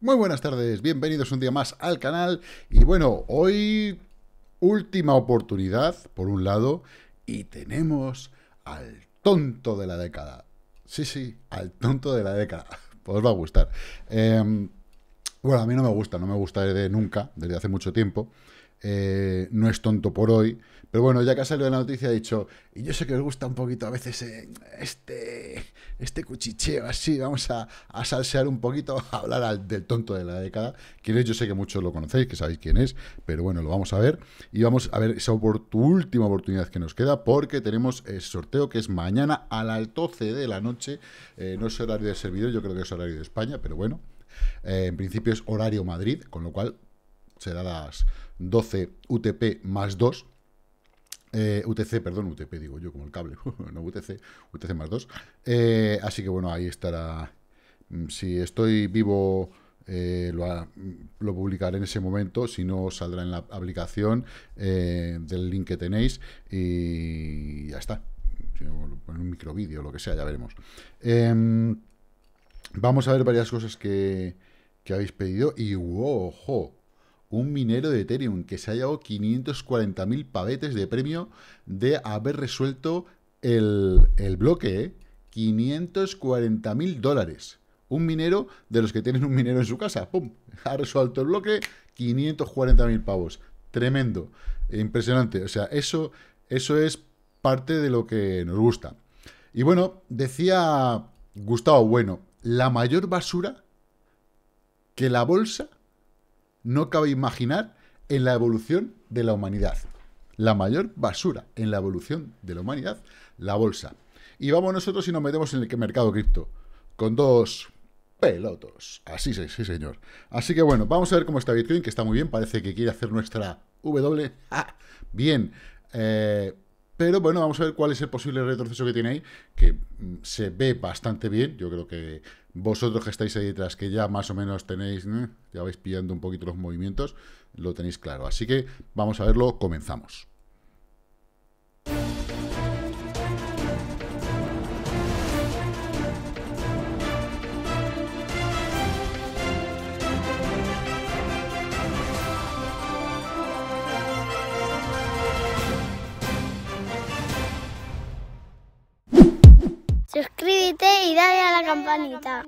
Muy buenas tardes, bienvenidos un día más al canal y bueno, hoy última oportunidad por un lado y tenemos al tonto de la década. Sí, sí, al tonto de la década. Pues os va a gustar. Em, bueno, a mí no me gusta, no me gusta desde nunca, desde hace mucho tiempo. Eh, no es tonto por hoy. Pero bueno, ya que ha salido la noticia, ha dicho, y yo sé que os gusta un poquito a veces eh, este, este cuchicheo así, vamos a, salsear un poquito, a hablar del tonto de la década. Quién es, yo sé que muchos lo conocéis, que sabéis quién es, pero bueno, lo vamos a ver. Y vamos a ver esa última oportunidad que nos queda, porque tenemos el eh, sorteo que es mañana a las 12 de la noche. no es horario de servidor, yo creo que es horario de España, pero bueno. en principio es horario Madrid, con lo cual será las 12 UTP más 2, eh, UTC, perdón, UTP digo yo, como el cable, no UTC, UTC más 2. Eh, así que bueno, ahí estará. Mm, si estoy vivo, eh, lo, publicaré en ese momento, si no, saldrá en la aplicación del link que tenéis y ya está. En un vídeo lo que sea, ya veremos. Em, vamos a ver varias cosas que, habéis pedido y, ojo, un minero de Ethereum que se ha llevado 540.000 pavetes de premio de haber resuelto el, bloque, 540.000 ¿eh? dólares. Un minero de los que tienen un minero en su casa. ¡Pum! Ha resuelto el bloque, 540.000 pavos. Tremendo. Impresionante. O sea, eso, eso es parte de lo que nos gusta. Y bueno, decía Gustavo Bueno, la mayor basura que la bolsa no cabe imaginar en la evolución de la humanidad. La mayor basura en la evolución de la humanidad, la bolsa. Y vamos nosotros y nos metemos en el mercado cripto, con dos pelotos. Así sí, sí, señor. Así que bueno, vamos a ver cómo está Bitcoin, que está muy bien, parece que quiere hacer nuestra W. Bien. Eh, pero bueno, vamos a ver cuál es el posible retroceso que tiene ahí, que mm, se ve bastante bien. Yo creo que vosotros que estáis ahí detrás, que ya más o menos tenéis, ya vais pillando un poquito los movimientos, lo tenéis claro. Así que vamos a verlo, comenzamos. Suscríbete y dale a la campanita.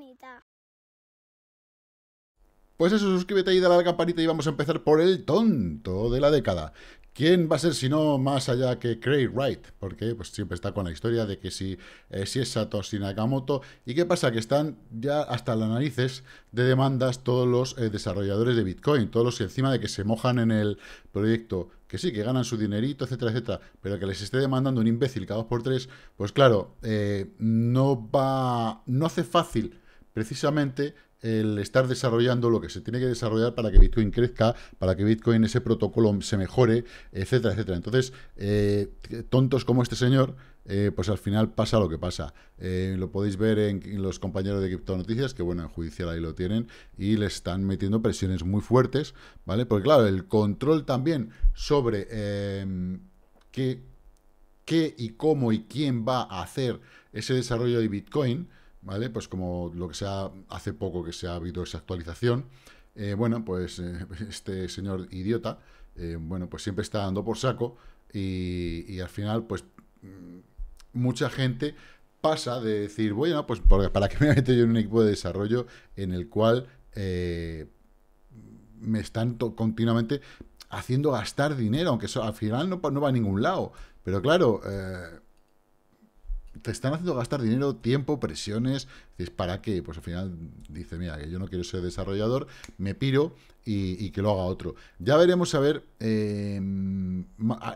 Pues eso, suscríbete y dale a la campanita y vamos a empezar por el tonto de la década. ¿Quién va a ser si no más allá que Craig Wright? Porque pues, siempre está con la historia de que si, eh, si es Satoshi Nakamoto. ¿Y qué pasa? Que están ya hasta las narices de demandas todos los eh, desarrolladores de Bitcoin, todos los que encima de que se mojan en el proyecto que sí, que ganan su dinerito, etcétera, etcétera, pero que les esté demandando un imbécil cada dos por tres, pues claro, eh, no va, no hace fácil precisamente el estar desarrollando lo que se tiene que desarrollar para que Bitcoin crezca, para que Bitcoin ese protocolo se mejore, etcétera, etcétera. Entonces, eh, tontos como este señor, eh, pues al final pasa lo que pasa. Eh, lo podéis ver en, los compañeros de Crypto Noticias, que bueno, en judicial ahí lo tienen, y le están metiendo presiones muy fuertes, ¿vale? Porque claro, el control también sobre em, qué, qué y cómo y quién va a hacer ese desarrollo de Bitcoin, ¿vale? Pues como lo que se ha, hace poco que se ha habido esa actualización, eh, bueno, pues este señor idiota, bueno, pues siempre está dando por saco y, y al final, pues mm, mucha gente pasa de decir, bueno, pues ¿para qué me meto yo en un equipo de desarrollo en el cual eh, me están continuamente haciendo gastar dinero, aunque eso al final no, va a ningún lado? Pero claro, eh, te están haciendo gastar dinero, tiempo, presiones. Es para qué? Pues al final dice, mira, que yo no quiero ser desarrollador, me piro y, que lo haga otro. Ya veremos, a ver, em,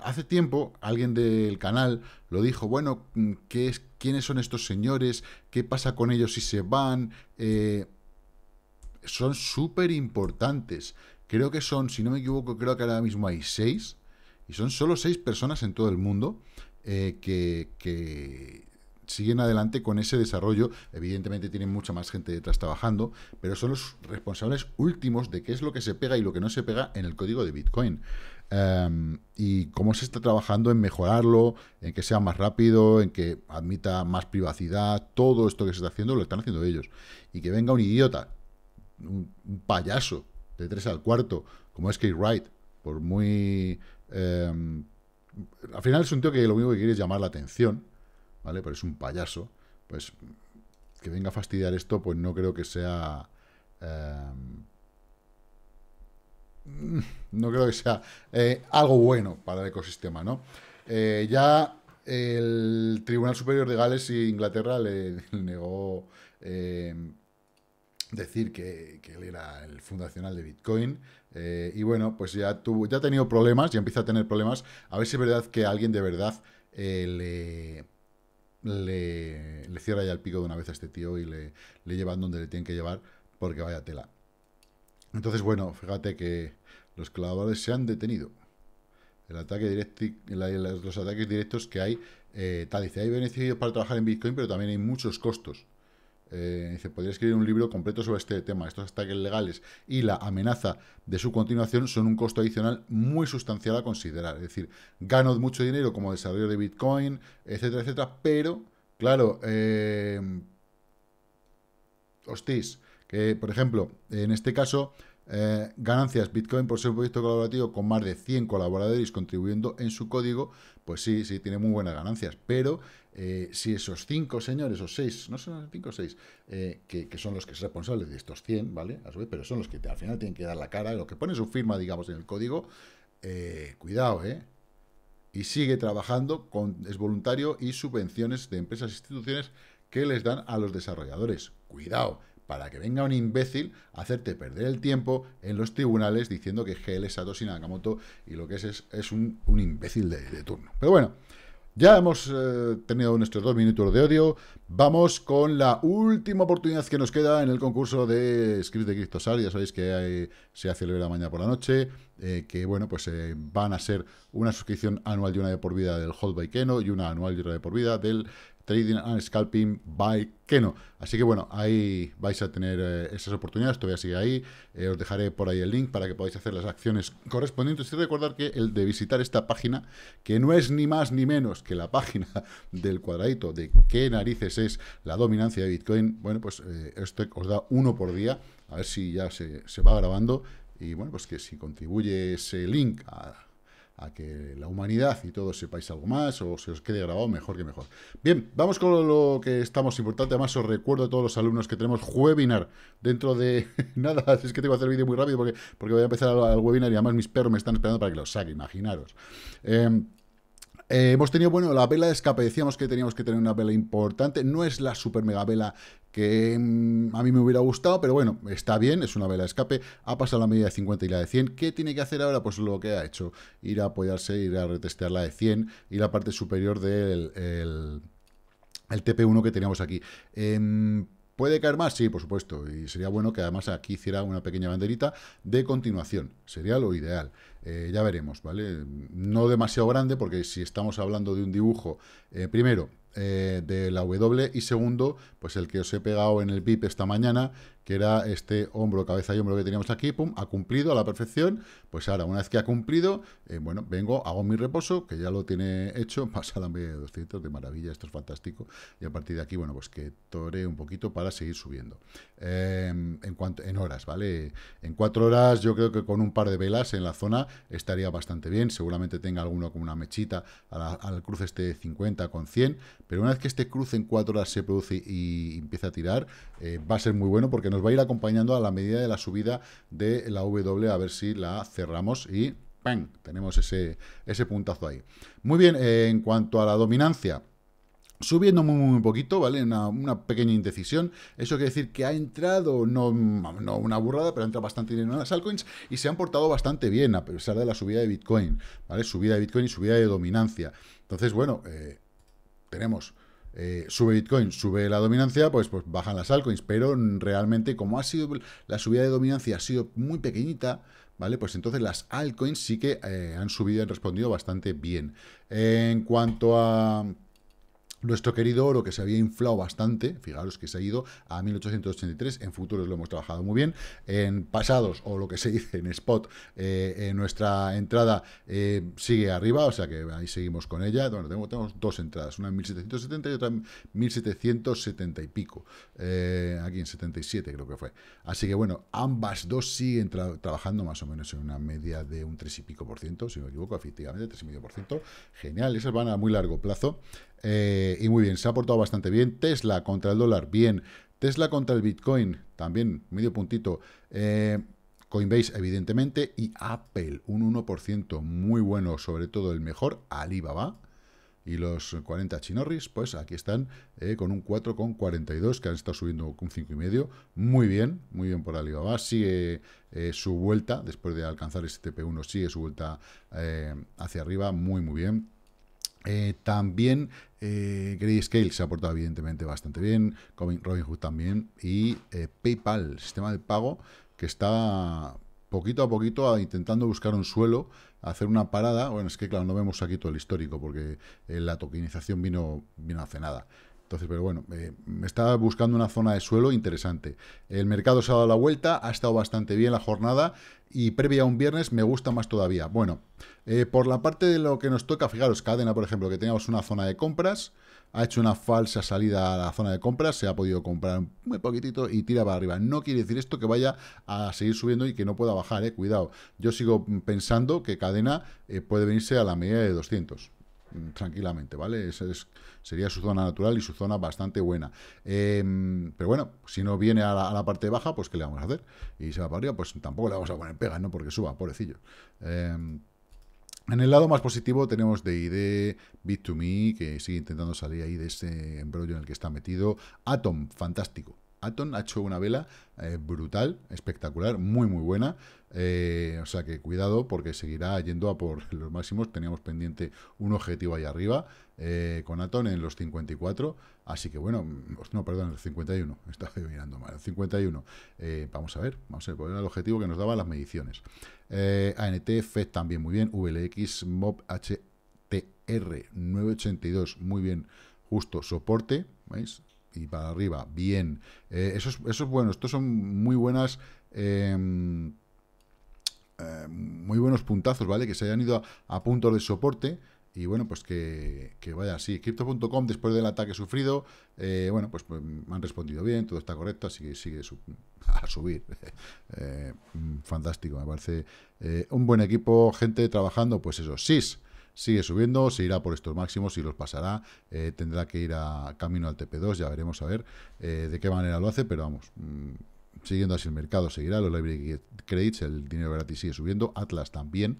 hace tiempo alguien del canal lo dijo, bueno, mm, ¿qué es, ¿quiénes son estos señores? ¿Qué pasa con ellos si se van? Eh, son súper importantes. Creo que son, si no me equivoco, creo que ahora mismo hay seis. Y son solo seis personas en todo el mundo eh, que siguen adelante con ese desarrollo. Evidentemente tienen mucha más gente detrás trabajando, pero son los responsables últimos de qué es lo que se pega y lo que no se pega en el código de Bitcoin. Em, y cómo se está trabajando en mejorarlo, en que sea más rápido, en que admita más privacidad, todo esto que se está haciendo lo están haciendo ellos. Y que venga un idiota, un, payaso de tres al cuarto, como es Kate Wright, por muy... Em, al final es un tío que lo único que quiere es llamar la atención, ¿vale? Pero es un payaso, pues que venga a fastidiar esto, pues no creo que sea... Em, no creo que sea eh, algo bueno para el ecosistema, ¿no? Eh, ya el Tribunal Superior de Gales y Inglaterra le, negó em, decir que, él era el fundacional de Bitcoin. Eh, y bueno, pues ya, tuvo, ya ha tenido problemas, ya empieza a tener problemas. A ver si es verdad que alguien de verdad le le, cierra ya el pico de una vez a este tío y le, llevan donde le tienen que llevar porque vaya tela. Entonces, bueno, fíjate que los clavadores se han detenido. El ataque directo, los ataques directos que hay, eh, tal dice, hay beneficios para trabajar en Bitcoin, pero también hay muchos costos. Eh, podría escribir un libro completo sobre este tema. Estos ataques legales y la amenaza de su continuación son un costo adicional muy sustancial a considerar. Es decir, gano mucho dinero como desarrollo de Bitcoin, etcétera, etcétera, pero, claro, eh, hostis, que por ejemplo, en este caso eh, ganancias Bitcoin por ser un proyecto colaborativo con más de 100 colaboradores contribuyendo en su código, pues sí, sí, tiene muy buenas ganancias. Pero eh, si esos cinco señores, o seis no son cinco o seis eh, que, son los que son responsables de estos 100, ¿vale? A pero son los que al final tienen que dar la cara, lo que pone su firma, digamos, en el código, cuidado, ¿eh? Y sigue trabajando, con, es voluntario y subvenciones de empresas e instituciones que les dan a los desarrolladores. Cuidado, para que venga un imbécil a hacerte perder el tiempo en los tribunales diciendo que GL Satoshi Nakamoto y lo que es es, un, imbécil de, turno. Pero bueno, ya hemos eh, tenido nuestros dos minutos de odio. Vamos con la última oportunidad que nos queda en el concurso de script de CryptoSar. Ya sabéis que se hace la mañana por la noche. Eh, que bueno, pues eh, van a ser una suscripción anual y una de por vida del Hold by y una anual y otra de por vida del Trading and Scalping by Keno. Así que bueno, ahí vais a tener eh, esas oportunidades, todavía sigue ahí. Eh, os dejaré por ahí el link para que podáis hacer las acciones correspondientes. Y recordar que el de visitar esta página, que no es ni más ni menos que la página del cuadradito de qué narices es la dominancia de Bitcoin, bueno, pues eh, esto os da uno por día, a ver si ya se, se va grabando. Y bueno, pues que si contribuye ese link a a que la humanidad y todos sepáis algo más o se os quede grabado mejor que mejor. Bien, vamos con lo que estamos importante. Además, os recuerdo a todos los alumnos que tenemos webinar dentro de nada. Es que tengo que hacer el vídeo muy rápido porque, porque voy a empezar al webinar y además mis perros me están esperando para que lo saque, imaginaros. Em, eh, hemos tenido, bueno, la vela de escape, decíamos que teníamos que tener una vela importante, no es la super mega vela que mm, a mí me hubiera gustado, pero bueno, está bien, es una vela de escape, ha pasado la medida de 50 y la de 100, ¿qué tiene que hacer ahora? Pues lo que ha hecho, ir a apoyarse, ir a retestear la de 100 y la parte superior del el, TP1 que teníamos aquí. Em, ¿Puede caer más? Sí, por supuesto. Y sería bueno que además aquí hiciera una pequeña banderita de continuación. Sería lo ideal. Eh, ya veremos, ¿vale? No demasiado grande, porque si estamos hablando de un dibujo, eh, primero, eh, de la W, y segundo, pues el que os he pegado en el VIP esta mañana, que era este hombro, cabeza y hombro que teníamos aquí, pum, ha cumplido a la perfección, pues ahora, una vez que ha cumplido, bueno, vengo, hago mi reposo, que ya lo tiene hecho, pasa la de 200, de maravilla, esto es fantástico, y a partir de aquí, bueno, pues que tore un poquito para seguir subiendo. en, cuanto, en horas, ¿vale? En cuatro horas, yo creo que con un par de velas en la zona, estaría bastante bien. Seguramente tenga alguno con una mechita al cruce este 50 con 100. Pero una vez que este cruce en 4 horas se produce y, empiece empieza a tirar, eh, va a ser muy bueno porque nos va a ir acompañando a la medida de la subida de la W a ver si la cerramos y ¡pam! tenemos ese, ese puntazo ahí. Muy bien, eh, en cuanto a la dominancia, Subiendo muy, poquito, ¿vale? Una, pequeña indecisión. Eso quiere decir que ha entrado, no, una burrada, pero entra bastante dinero en las altcoins y se han portado bastante bien a pesar de la subida de Bitcoin, ¿vale? Subida de Bitcoin y subida de dominancia. Entonces, bueno, eh, tenemos... Eh, sube Bitcoin, sube la dominancia, pues, pues bajan las altcoins, pero realmente como ha sido la subida de dominancia ha sido muy pequeñita, ¿vale? Pues entonces las altcoins sí que eh, han subido y han respondido bastante bien. en cuanto a nuestro querido oro, que se había inflado bastante, fijaros que se ha ido a 1883, en futuros lo hemos trabajado muy bien, en pasados, o lo que se dice en spot, eh, nuestra entrada eh, sigue arriba, o sea que ahí seguimos con ella, bueno, tenemos, dos entradas, una en 1770 y otra en 1770 y pico, eh, aquí en 77 creo que fue. Así que bueno, ambas dos siguen trabajando más o menos en una media de un 3 y pico por ciento, si no me equivoco, efectivamente, 3 y medio por ciento, genial, esas van a muy largo plazo, eh, y muy bien, se ha portado bastante bien. Tesla contra el dólar, bien. Tesla contra el Bitcoin, también, medio puntito. Eh, Coinbase, evidentemente. Y Apple, un 1%, muy bueno. Sobre todo el mejor, Alibaba. Y los 40 chinorris, pues aquí están eh, con un 4,42, que han estado subiendo un 5,5. Muy bien, muy bien por Alibaba. Sigue su vuelta, después de alcanzar este TP1, sigue su vuelta hacia arriba. Muy, muy bien. Eh, también eh, Grayscale se ha portado evidentemente bastante bien, Robinhood también, y eh, PayPal, sistema de pago, que está poquito a poquito intentando buscar un suelo, hacer una parada. Bueno, es que claro, no vemos aquí todo el histórico, porque eh, la tokenización vino, vino hace nada pero bueno, eh, me está buscando una zona de suelo interesante. El mercado se ha dado la vuelta, ha estado bastante bien la jornada y previa a un viernes me gusta más todavía. Bueno, eh, por la parte de lo que nos toca, fijaros, cadena, por ejemplo, que teníamos una zona de compras, ha hecho una falsa salida a la zona de compras, se ha podido comprar muy poquitito y tira para arriba. No quiere decir esto que vaya a seguir subiendo y que no pueda bajar, eh, cuidado. Yo sigo pensando que cadena eh, puede venirse a la media de 200 tranquilamente, ¿vale? Esa sería su zona natural y su zona bastante buena. Em, pero bueno, si no viene a la, parte baja, pues ¿qué le vamos a hacer? Y se va para arriba, pues tampoco le vamos a poner pega, ¿no? Porque suba, pobrecillo. Em, en el lado más positivo tenemos DID, Bit2Me, que sigue intentando salir ahí de ese embrollo en el que está metido. Atom, fantástico. Atom ha hecho una vela eh, brutal, espectacular, muy muy buena. Eh, o sea que cuidado porque seguirá yendo a por los máximos. Teníamos pendiente un objetivo ahí arriba eh, con Aton en los 54. Así que bueno, mm, no, perdón, el los 51. Estaba mirando mal, 51. vamos a ver, vamos a ver cuál el objetivo que nos daba las mediciones. ANT, e también muy bien. VLX, MOB, HTR 982, muy bien, justo soporte. ¿Veis? y para arriba, bien. Eh, eso, es, eso, bueno, estos son muy buenas... Em, em, muy buenos puntazos, ¿vale? Que se hayan ido a, puntos de soporte y bueno, pues que, vaya así. Crypto.com, después del ataque sufrido, eh, bueno, pues, pues, han respondido bien, todo está correcto, así que sigue a subir. Eh, mm, fantástico, me parece un buen equipo, gente trabajando, pues eso, SIS sigue subiendo, se irá por estos máximos y los pasará, eh, tendrá que ir a camino al TP2, ya veremos a ver eh, de qué manera lo hace, pero vamos, mm, siguiendo así el mercado seguirá, los library credits, el dinero gratis sigue subiendo, Atlas también.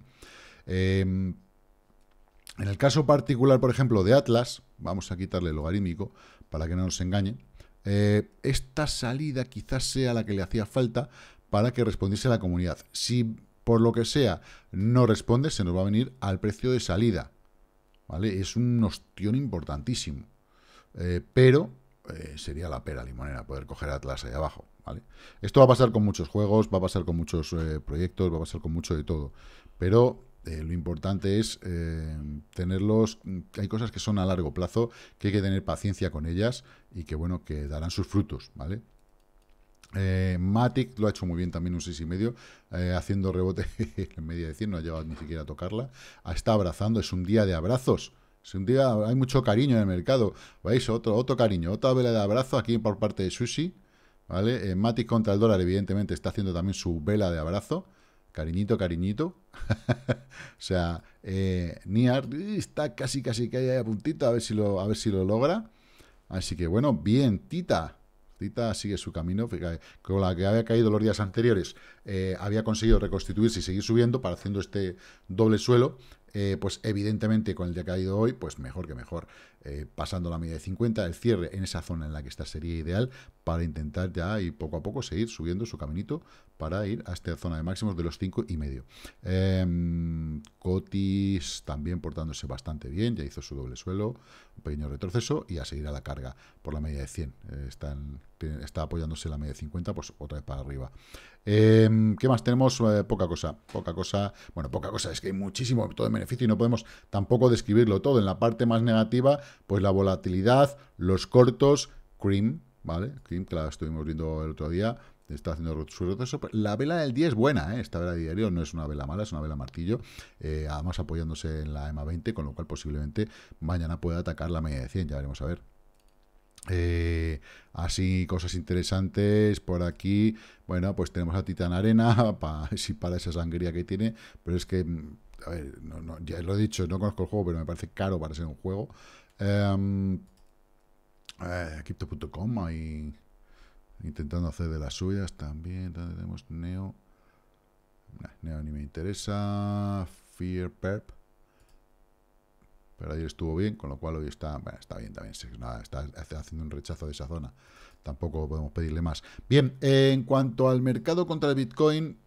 Em, en el caso particular, por ejemplo, de Atlas, vamos a quitarle el logarítmico para que no nos engañe, eh, esta salida quizás sea la que le hacía falta para que respondiese la comunidad. Si por lo que sea, no responde, se nos va a venir al precio de salida. ¿Vale? Es un ostión importantísimo. Eh, pero eh, sería la pera limonera poder coger Atlas ahí abajo. ¿vale? Esto va a pasar con muchos juegos, va a pasar con muchos eh, proyectos, va a pasar con mucho de todo. Pero lo importante es tenerlos... Hay cosas que son a largo plazo, que hay que tener paciencia con ellas y que, bueno, que darán sus frutos, ¿vale? Eh, Matic lo ha hecho muy bien también, un 6,5, medio eh, haciendo rebote en media de 100, no ha llegado ni siquiera a tocarla. Está abrazando, es un día de abrazos. Es un día, hay mucho cariño en el mercado. ¿Veis? Otro, otro cariño, otra vela de abrazo aquí por parte de Sushi. ¿Vale? Eh, Matic contra el dólar, evidentemente, está haciendo también su vela de abrazo. Cariñito, cariñito. o sea, Niar está casi, casi que ahí a puntito, a ver si lo, a ver si lo logra. Así que bueno, bien, Tita. Tita sigue su camino, eh, con la que había caído los días anteriores, eh, había conseguido reconstituirse y seguir subiendo, para haciendo este doble suelo, eh, pues evidentemente con el día que ha ido hoy, pues mejor que mejor, eh, pasando la media de 50, el cierre en esa zona en la que está sería ideal para intentar ya y poco a poco seguir subiendo su caminito para ir a esta zona de máximos de los 5,5. y medio. Em, Cotis también portándose bastante bien, ya hizo su doble suelo, un pequeño retroceso y a seguir a la carga por la media de 100. Eh, está, está apoyándose la media de 50, pues otra vez para arriba. Em, ¿Qué más tenemos? Eh, poca cosa, poca cosa. Bueno, poca cosa, es que hay muchísimo, todo en beneficio y no podemos tampoco describirlo todo. En la parte más negativa, pues la volatilidad, los cortos, cream, ¿vale? Cream, que la estuvimos viendo el otro día, está haciendo su retroceso. La vela del día es buena, ¿eh? esta vela de diario no es una vela mala, es una vela martillo, eh, además apoyándose en la EMA 20, con lo cual posiblemente mañana pueda atacar la media de 100, ya veremos a ver. Eh, así, cosas interesantes por aquí. Bueno, pues tenemos a Titan Arena, para si para esa sangría que tiene, pero es que, mm, ya lo he dicho, no conozco el juego, pero me parece caro para ser un juego. Eh, em, Crypto.com ahí intentando hacer de las suyas también. Tenemos Neo, Neo ni me interesa, Fear Perp pero ayer estuvo bien, con lo cual hoy está, está bien también, está haciendo un rechazo de esa zona, tampoco podemos pedirle más. Bien, en cuanto al mercado contra el Bitcoin,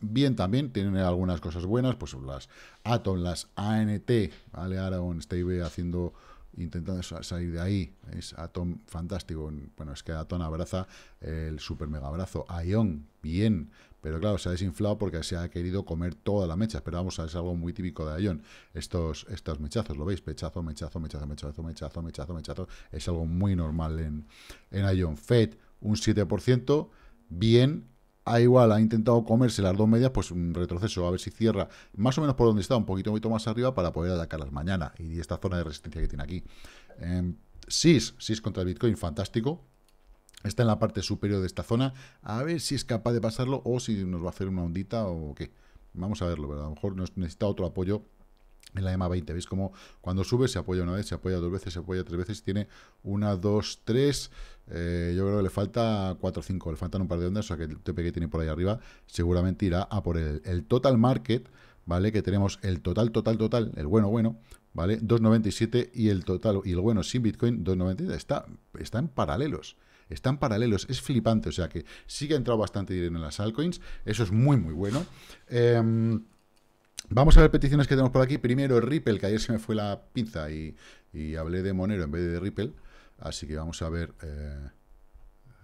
bien también, tiene algunas cosas buenas, pues las Atom, las ANT, ¿vale? Aragon, Steve haciendo intentando salir de ahí. Es Atom fantástico. Bueno, es que Atom abraza el super mega abrazo. Ion, bien. Pero claro, se ha desinflado porque se ha querido comer toda la mecha. Pero vamos, es algo muy típico de Ion. Estos, estos mechazos, ¿lo veis? Pechazo, mechazo, mechazo, mechazo, mechazo, mechazo, mechazo. Es algo muy normal en, en Ion. FED, un 7%. Bien, Ha igual ha intentado comerse las dos medias, pues un retroceso, a ver si cierra más o menos por donde está, un poquito, más arriba para poder las mañana y esta zona de resistencia que tiene aquí. Eh, SIS, SIS contra el Bitcoin, fantástico, Está en la parte superior de esta zona. A ver si es capaz de pasarlo o si nos va a hacer una ondita o qué. Vamos a verlo, pero a lo mejor nos necesita otro apoyo en la EMA 20. ¿Veis cómo cuando sube se apoya una vez, se apoya dos veces, se apoya tres veces? Tiene una, dos, tres. Eh, yo creo que le falta cuatro o cinco. Le faltan un par de ondas, o sea que el TP que tiene por ahí arriba seguramente irá a por el, total market. ¿Vale? Que tenemos el total, total, total, el bueno, bueno, ¿vale? 2.97 y el total, y el bueno sin Bitcoin, 2.97. Está, está en paralelos están paralelos, es flipante, o sea que sí que ha entrado bastante dinero en las altcoins, eso es muy, muy bueno. Em, vamos a ver peticiones que tenemos por aquí. Primero Ripple, que ayer se me fue la pinza y, hablé de Monero en vez de Ripple. Así que vamos a ver... Eh,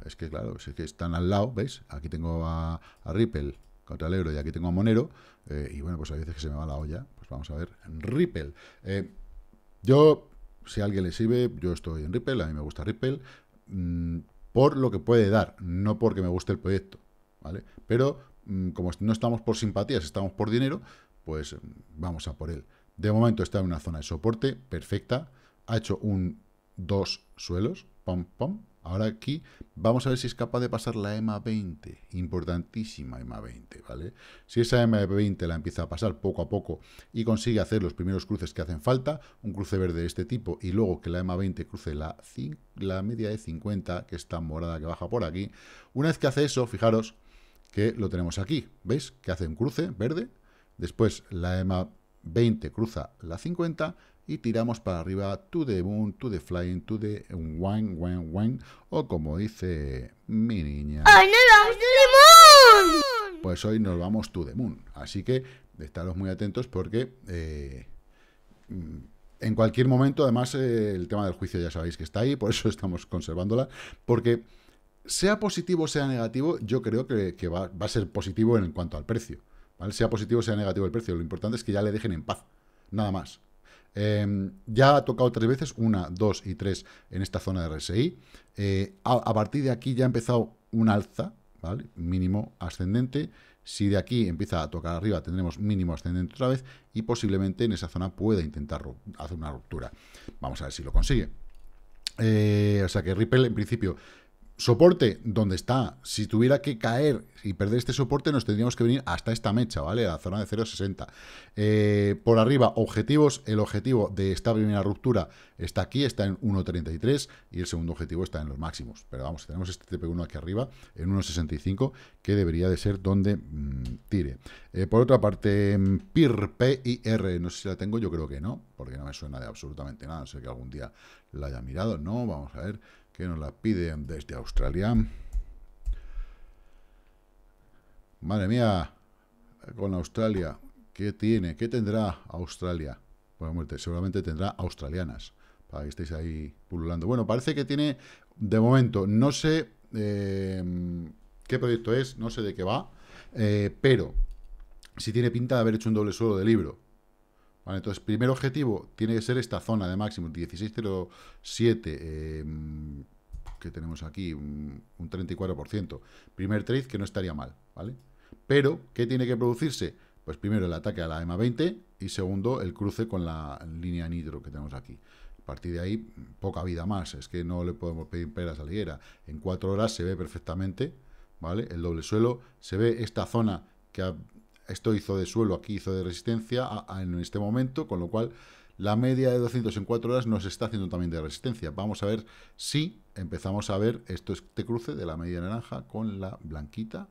es que claro, es que están al lado, ¿veis? Aquí tengo a, Ripple contra el euro y aquí tengo a Monero. Eh, y bueno, pues a veces que se me va la olla. Pues vamos a ver Ripple. Eh, yo, si a alguien le sirve, yo estoy en Ripple, a mí me gusta Ripple. Mm, por lo que puede dar, no porque me guste el proyecto, ¿vale? Pero mm, como no estamos por simpatías, estamos por dinero, pues mm, vamos a por él. De momento está en una zona de soporte perfecta, ha hecho un dos suelos, pam, pam, Ahora aquí vamos a ver si es capaz de pasar la EMA 20, importantísima EMA 20, ¿vale? Si esa EMA 20 la empieza a pasar poco a poco y consigue hacer los primeros cruces que hacen falta, un cruce verde de este tipo y luego que la EMA 20 cruce la, media de 50, que está morada que baja por aquí, una vez que hace eso, fijaros que lo tenemos aquí, ¿veis? Que hace un cruce verde, después la EMA 20 cruza la 50, y tiramos para arriba to the moon, to the flying, to the wine, wang, wang. o como dice mi niña. ¡Ay, no to the moon! Pues hoy nos vamos to the moon. Así que estaros muy atentos porque eh, mm, en cualquier momento, además, eh, el tema del juicio ya sabéis que está ahí, por eso estamos conservándola, porque sea positivo o sea negativo, yo creo que, va, a ser positivo en cuanto al precio. ¿vale? Sea positivo o sea negativo el precio, lo importante es que ya le dejen en paz, nada más. Em, ya ha tocado tres veces, una, dos y tres en esta zona de RSI. Eh, a, partir de aquí ya ha empezado un alza, ¿vale? Mínimo ascendente. Si de aquí empieza a tocar arriba, tendremos mínimo ascendente otra vez y posiblemente en esa zona pueda intentar hacer una ruptura. Vamos a ver si lo consigue. Eh, o sea que Ripple, en principio, Soporte, donde está? Si tuviera que caer y perder este soporte, nos tendríamos que venir hasta esta mecha, ¿vale? A la zona de 0.60. Eh, por arriba, objetivos. El objetivo de esta primera ruptura está aquí, está en 1.33 y el segundo objetivo está en los máximos. Pero vamos, tenemos este TP1 aquí arriba, en 1.65, que debería de ser donde mm, tire. Eh, por otra parte, mm, PIR, PIR, no sé si la tengo, yo creo que no, porque no me suena de absolutamente nada, no sé que algún día la haya mirado, ¿no? Vamos a ver que nos la piden desde Australia. Madre mía, con Australia, ¿qué tiene? ¿Qué tendrá Australia? Bueno, pues, muerte, seguramente tendrá australianas, para que estéis ahí pululando. Bueno, parece que tiene, de momento, no sé em, qué proyecto es, no sé de qué va, eh, pero si tiene pinta de haber hecho un doble suelo de libro entonces, primer objetivo tiene que ser esta zona de máximo, 16.07, em, que tenemos aquí, un, 34%. Primer trade que no estaría mal, ¿vale? Pero, ¿qué tiene que producirse? Pues primero el ataque a la EMA 20 y segundo el cruce con la línea nitro que tenemos aquí. A partir de ahí, poca vida más, es que no le podemos pedir peras a la higuera. En cuatro horas se ve perfectamente, ¿vale? El doble suelo, se ve esta zona que ha esto hizo de suelo, aquí hizo de resistencia en este momento, con lo cual la media de 200 en 4 horas nos está haciendo también de resistencia. Vamos a ver si empezamos a ver esto, este cruce de la media naranja con la blanquita,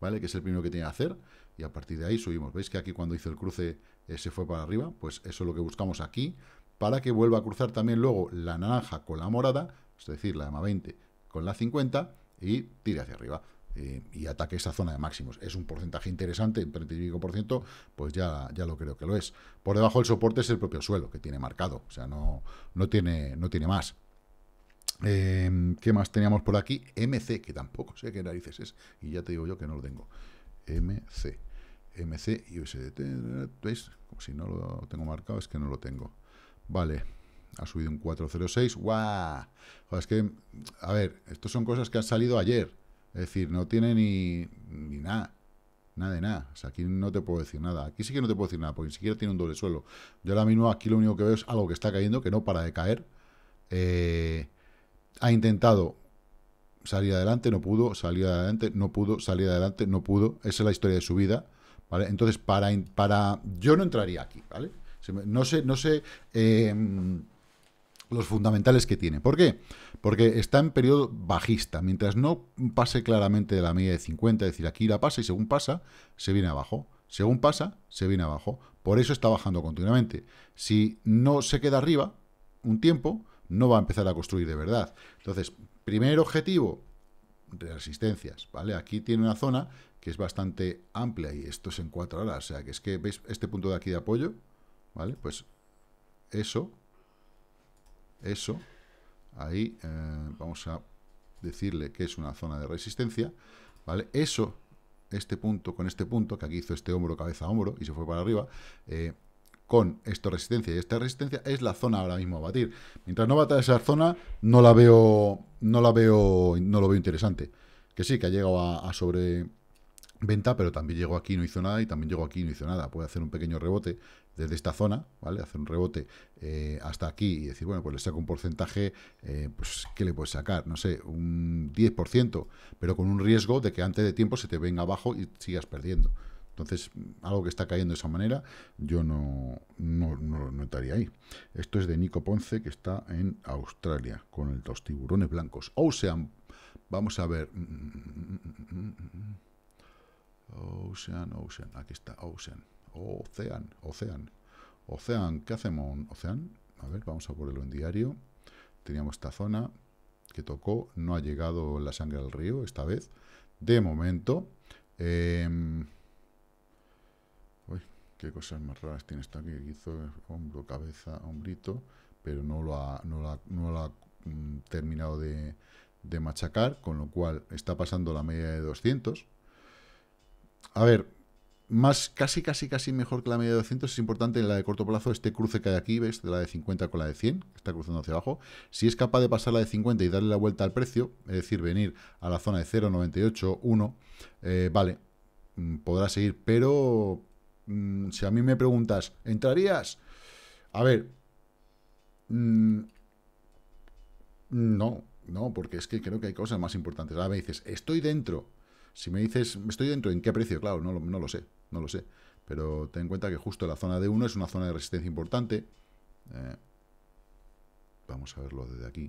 ¿vale? Que es el primero que tiene que hacer. Y a partir de ahí subimos. ¿Veis que aquí cuando hizo el cruce eh, se fue para arriba? Pues eso es lo que buscamos aquí para que vuelva a cruzar también luego la naranja con la morada, es decir, la m 20 con la 50 y tire hacia arriba. Eh, y ataque esa zona de máximos. Es un porcentaje interesante, un 35%, pues ya, ya lo creo que lo es. Por debajo del soporte es el propio suelo que tiene marcado, o sea, no, no, tiene, no tiene más. Eh, ¿Qué más teníamos por aquí? MC, que tampoco sé qué narices es, y ya te digo yo que no lo tengo. MC, MC y USDT, ¿veis? Como si no lo tengo marcado, es que no lo tengo. Vale, ha subido un 406, ¡guau! es que, a ver, estas son cosas que han salido ayer, es decir, no tiene ni, ni nada. Nada de nada. O sea, aquí no te puedo decir nada. Aquí sí que no te puedo decir nada, porque ni siquiera tiene un doble suelo. Yo ahora mismo aquí lo único que veo es algo que está cayendo, que no para de caer. Eh, ha intentado salir adelante, no pudo, salir adelante, no pudo, salir adelante, no pudo. Esa es la historia de su vida. Entonces, para, para... Yo no entraría aquí, ¿vale? No sé, no sé... Eh, los fundamentales que tiene. ¿Por qué? Porque está en periodo bajista. Mientras no pase claramente de la media de 50, es decir, aquí la pasa y según pasa, se viene abajo. Según pasa, se viene abajo. Por eso está bajando continuamente. Si no se queda arriba un tiempo, no va a empezar a construir de verdad. Entonces, primer objetivo, resistencias, ¿vale? Aquí tiene una zona que es bastante amplia y esto es en cuatro horas. O sea, que es que, ¿veis este punto de aquí de apoyo? ¿Vale? Pues eso eso, ahí eh, vamos a decirle que es una zona de resistencia, ¿vale? Eso, este punto con este punto, que aquí hizo este hombro, cabeza, hombro, y se fue para arriba, eh, con esta resistencia y esta resistencia, es la zona ahora mismo a batir. Mientras no bata esa zona, no la veo, no la veo, no lo veo interesante. Que sí, que ha llegado a, sobreventa, pero también llegó aquí y no hizo nada, y también llegó aquí y no hizo nada. Puede hacer un pequeño rebote desde esta zona, ¿vale? Hacer un rebote eh, hasta aquí y decir, bueno, pues le saco un porcentaje, eh, pues, ¿qué le puedes sacar? No sé, un 10%, pero con un riesgo de que antes de tiempo se te venga abajo y sigas perdiendo. Entonces, algo que está cayendo de esa manera, yo no, no, lo notaría ahí. Esto es de Nico Ponce, que está en Australia, con los tiburones blancos. Ocean, vamos a ver. Mm, mm, mm, Ocean, Ocean, aquí está, Ocean. Ocean, Ocean. Ocean, ¿qué hacemos? Ocean, a ver, vamos a ponerlo en diario. Teníamos esta zona que tocó, no ha llegado la sangre al río esta vez, de momento. Em, uy, qué cosas más raras tiene esta que hizo eh, hombro, cabeza, hombrito, pero no lo ha, no lo mm, terminado de, de machacar, con lo cual está pasando la media de 200. A ver, más casi, casi, casi mejor que la media de 200 es importante en la de corto plazo este cruce que hay aquí, ¿ves? De la de 50 con la de 100, que está cruzando hacia abajo. Si es capaz de pasar la de 50 y darle la vuelta al precio, es decir, venir a la zona de 0,98, 1, eh, vale, mm, podrá seguir. Pero mm, si a mí me preguntas, ¿entrarías? A ver, mm, no, no, porque es que creo que hay cosas más importantes. Ahora me dices, estoy dentro, si me dices, estoy dentro, ¿en qué precio? Claro, no, lo sé, no lo sé. Pero ten en cuenta que justo la zona de 1 es una zona de resistencia importante. Eh, vamos a verlo desde aquí.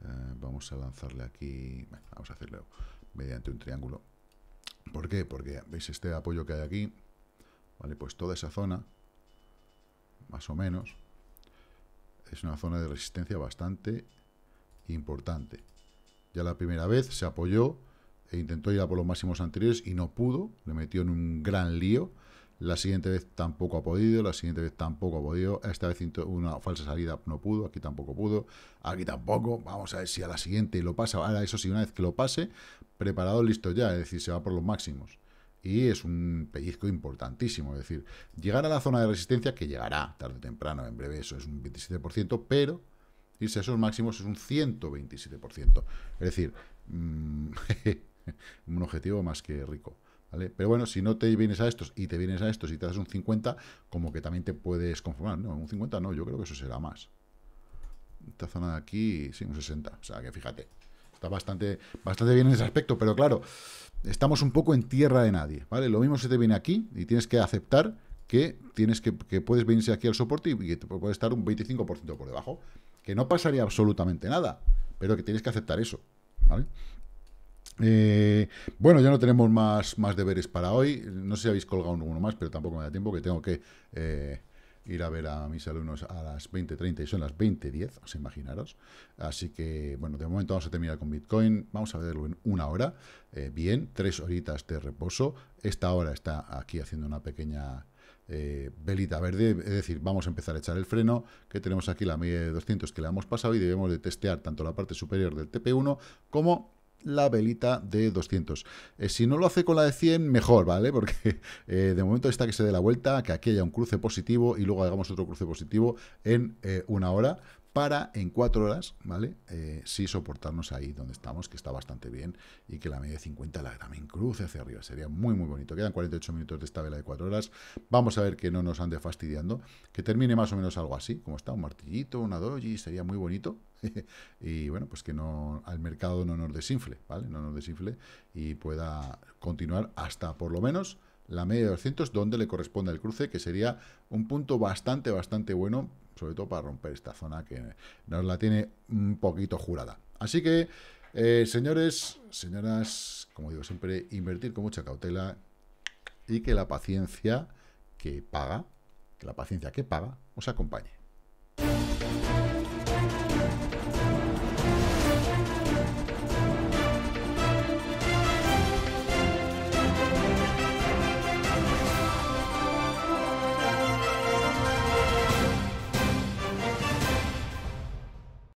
Eh, vamos a lanzarle aquí... vamos a hacerlo mediante un triángulo. ¿Por qué? Porque veis este apoyo que hay aquí. Vale, pues toda esa zona, más o menos, es una zona de resistencia bastante importante. Ya la primera vez se apoyó e intentó ir a por los máximos anteriores y no pudo, le metió en un gran lío. La siguiente vez tampoco ha podido, la siguiente vez tampoco ha podido, esta vez una falsa salida no pudo, aquí tampoco pudo, aquí tampoco, vamos a ver si a la siguiente lo pasa, ahora eso sí, una vez que lo pase, preparado, listo ya, es decir, se va por los máximos. Y es un pellizco importantísimo, es decir, llegar a la zona de resistencia, que llegará tarde o temprano, en breve, eso es un 27%, pero irse a esos máximos es un 127%. Es decir, mm, un objetivo más que rico. ¿Vale? Pero bueno, si no te vienes a estos y te vienes a estos y te das un 50, como que también te puedes conformar. No, un 50 no, yo creo que eso será más. Esta zona de aquí, sí, un 60. O sea, que fíjate, está bastante, bastante bien en ese aspecto, pero claro, estamos un poco en tierra de nadie, ¿vale? Lo mismo se te viene aquí y tienes que aceptar que, tienes que, que puedes venirse aquí al soporte y que puede estar un 25% por debajo, que no pasaría absolutamente nada, pero que tienes que aceptar eso, eh, bueno, ya no tenemos más, más deberes para hoy. No sé si habéis colgado uno más, pero tampoco me da tiempo, que tengo que eh, ir a ver a mis alumnos a las 20.30 y son las 20.10, os imaginaros. Así que, bueno, de momento vamos a terminar con Bitcoin. Vamos a verlo en una hora. Eh, bien, tres horitas de reposo. Esta hora está aquí haciendo una pequeña... velita verde, es decir, vamos a empezar a echar el freno, que tenemos aquí la media de 200 que la hemos pasado y debemos de testear tanto la parte superior del TP1 como la velita de 200. Eh, si no lo hace con la de 100, mejor, ¿vale? Porque eh, de momento está que se dé la vuelta, que aquí haya un cruce positivo y luego hagamos otro cruce positivo en eh, una hora para en cuatro horas, ¿vale? Eh, sí soportarnos ahí donde estamos, que está bastante bien, y que la media de 50 la también cruce hacia arriba. Sería muy, muy bonito. Quedan 48 minutos de esta vela de cuatro horas. Vamos a ver que no nos ande fastidiando. Que termine más o menos algo así, como está, un martillito, una doji, sería muy bonito. y bueno, pues que no al mercado no nos desinfle, ¿vale? No nos desinfle y pueda continuar hasta por lo menos la media de 200, donde le corresponde el cruce, que sería un punto bastante, bastante bueno sobre todo para romper esta zona que nos la tiene un poquito jurada. Así que, eh, señores, señoras, como digo siempre, invertir con mucha cautela y que la paciencia que paga, que la paciencia que paga, os acompañe.